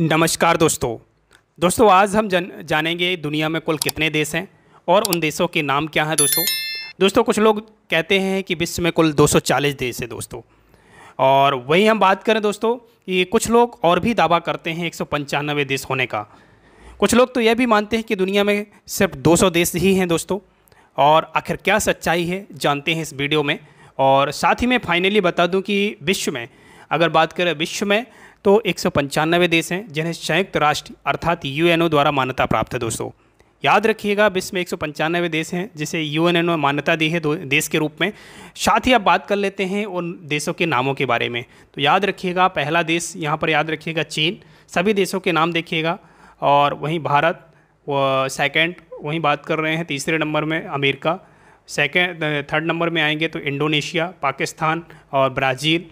नमस्कार दोस्तों दोस्तों आज हम जन जानेंगे दुनिया में कुल कितने देश हैं और उन देशों के नाम क्या हैं दोस्तों दोस्तों कुछ लोग कहते हैं कि विश्व में कुल 240 देश हैं दोस्तों और वही हम बात करें दोस्तों कि कुछ लोग और भी दावा करते हैं एक देश होने का कुछ लोग तो यह भी मानते हैं कि दुनिया में सिर्फ दो देश ही हैं दोस्तों और आखिर क्या सच्चाई है जानते हैं इस वीडियो में और साथ ही मैं फाइनली बता दूं कि विश्व में अगर बात करें विश्व में तो एक देश हैं जिन्हें संयुक्त राष्ट्र अर्थात यू द्वारा मान्यता प्राप्त है दोस्तों याद रखिएगा विश्व में एक देश हैं जिसे यू ने मान्यता दी है देश के रूप में साथ ही आप बात कर लेते हैं उन देशों के नामों के बारे में तो याद रखिएगा पहला देश यहाँ पर याद रखिएगा चीन सभी देशों के नाम देखिएगा और वहीं भारत व सेकेंड वहीं बात कर रहे हैं तीसरे नंबर में अमेरिका सेकेंड थर्ड नंबर में आएंगे तो इंडोनेशिया पाकिस्तान और ब्राज़ील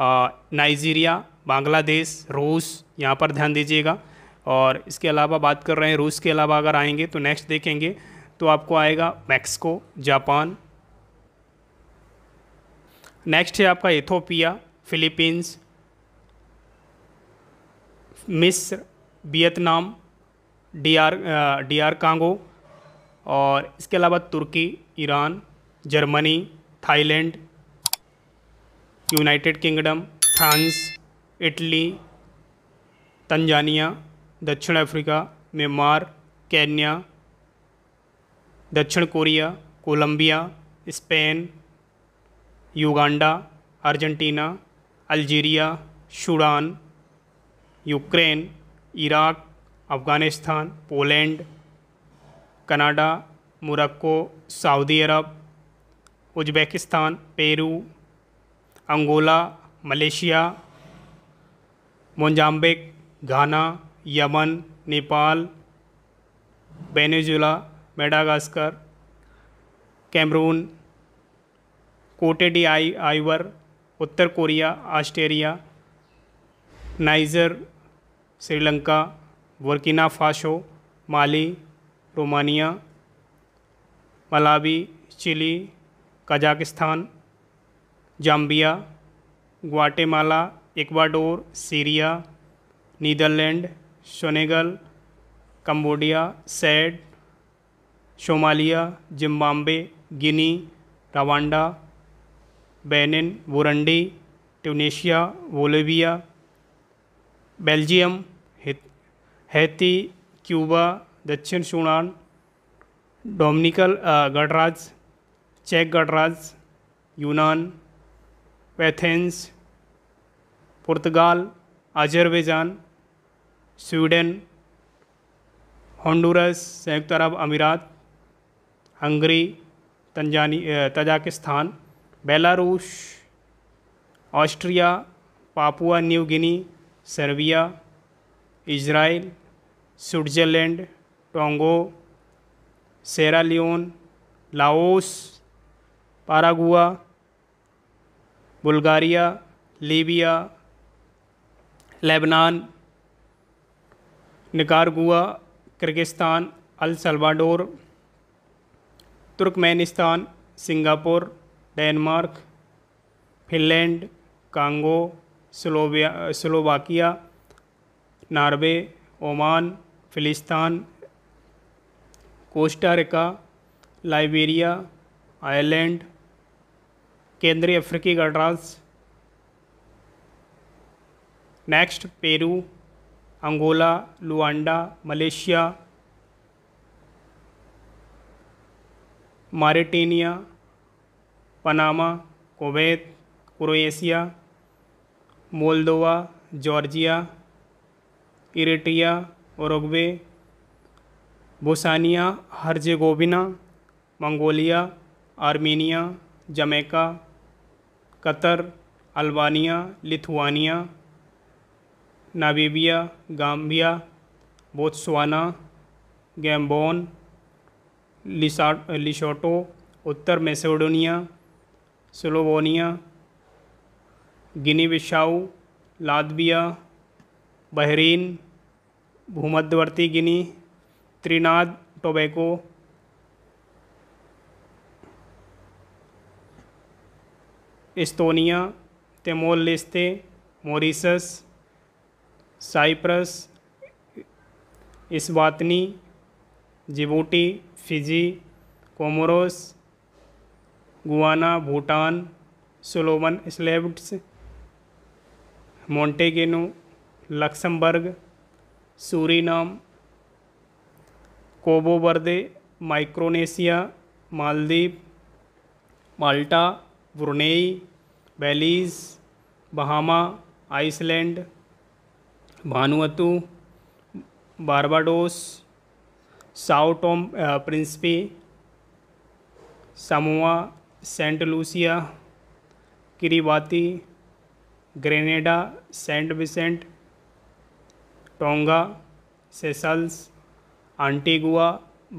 नाइजीरिया बांग्लादेश रूस यहाँ पर ध्यान दीजिएगा और इसके अलावा बात कर रहे हैं रूस के अलावा अगर आएंगे तो नेक्स्ट देखेंगे तो आपको आएगा मैक्सिको जापान नेक्स्ट है आपका इथोपिया फिलीपींस मिस्र Vietnam D R D R Congo और इसके अलावा तुर्की Iran Germany Thailand United Kingdom France Italy Tanzania दक्षिण अफ्रीका म्यांमार केन्या दक्षिण Korea Colombia Spain Uganda Argentina Algeria Sudan Ukraine Iraq Afghanistan Poland Canada Morocco Saudi Arab Uzbekistan Peru Angola Malaysia Mozambique Ghana Yemen Nepal Venezuela Madagascar Cameroon Cote d'Ivoire उत्तर Korea Australia Niger Sri Lanka Burkina Faso Mali Romania Malawi chilli Kazakhstan Zambia Guatemala Ecuador Syria Netherland Senegal Cambodia Chad Somalia Zimbabwe Guinea Rwanda Benin Burundi Tunisia Bolivia Belgium Haiti Cuba दक्षिण Sudan Dominican गणराज चेक गणराज यूनान वेथेंस Portugal Azerbaijan Sweden Honduras संयुक्त अरब अमीरात Hungary Tanzania Tajikistan Belarus Austria Papua New Guinea Serbia Israel Switzerland Togo Sierra Leone Laos Paraguay Bulgaria Libya Lebanon Nicaragua Kyrgyzstan El Salvador Turkmenistan Singapore Denmark Finland Congo Slovenia Slovakia Norway Oman फिलिस्तान Costa Rica Liberia Ireland केंद्रीय अफ्रीकी गणराज next Peru Angola Luanda Malaysia Mauritania Panama Kuwait Croatia Moldova Georgia Eritrea Uruguay Bosnia Herzegovina Mongolia Armenia Jamaica Qatar Albania Lithuania Namibia Gambia Botswana Gabon Lesotho उत्तर Macedonia Slovenia Guinea Bissau Latvia Bahrain भूमध्यवर्ती Guinea Trinidad Tobago Estonia Timor Leste Mauritius Cyprus Eswatini Djibouti Fiji Comoros Guyana Bhutan Solomon स्लेब्स Montenegro Luxembourg Suriname कोबो Micronesia मालदीप Malta Brunei Belize Bahama Iceland Vanuatu Barbados Sao Tome प्रिंसपी Samoa Saint Lucia Kiribati Grenada Saint Vincent Tonga Seychelles Antigua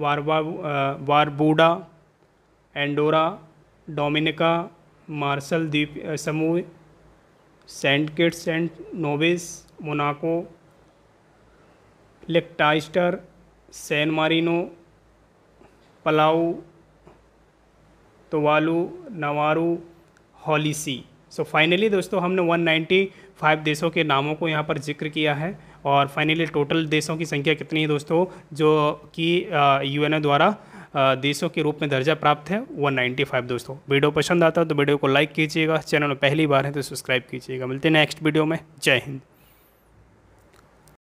वारबा Barbuda Andorra Dominica Marshall द्वीप समूह Saint Kitts Saint Nevis Monaco Liechtenstein San Marino Palau Tuvalu Nauru Holy See so finally दोस्तों हमने 195 देशों के नामों को यहाँ पर जिक्र किया है और फाइनली टोटल देशों की संख्या कितनी है दोस्तों जो कि यूएनओ द्वारा देशों के रूप में दर्जा प्राप्त है फाइव दोस्तों वीडियो पसंद आता है तो वीडियो को लाइक कीजिएगा चैनल में पहली बार है तो सब्सक्राइब कीजिएगा मिलते हैं नेक्स्ट वीडियो में जय हिंद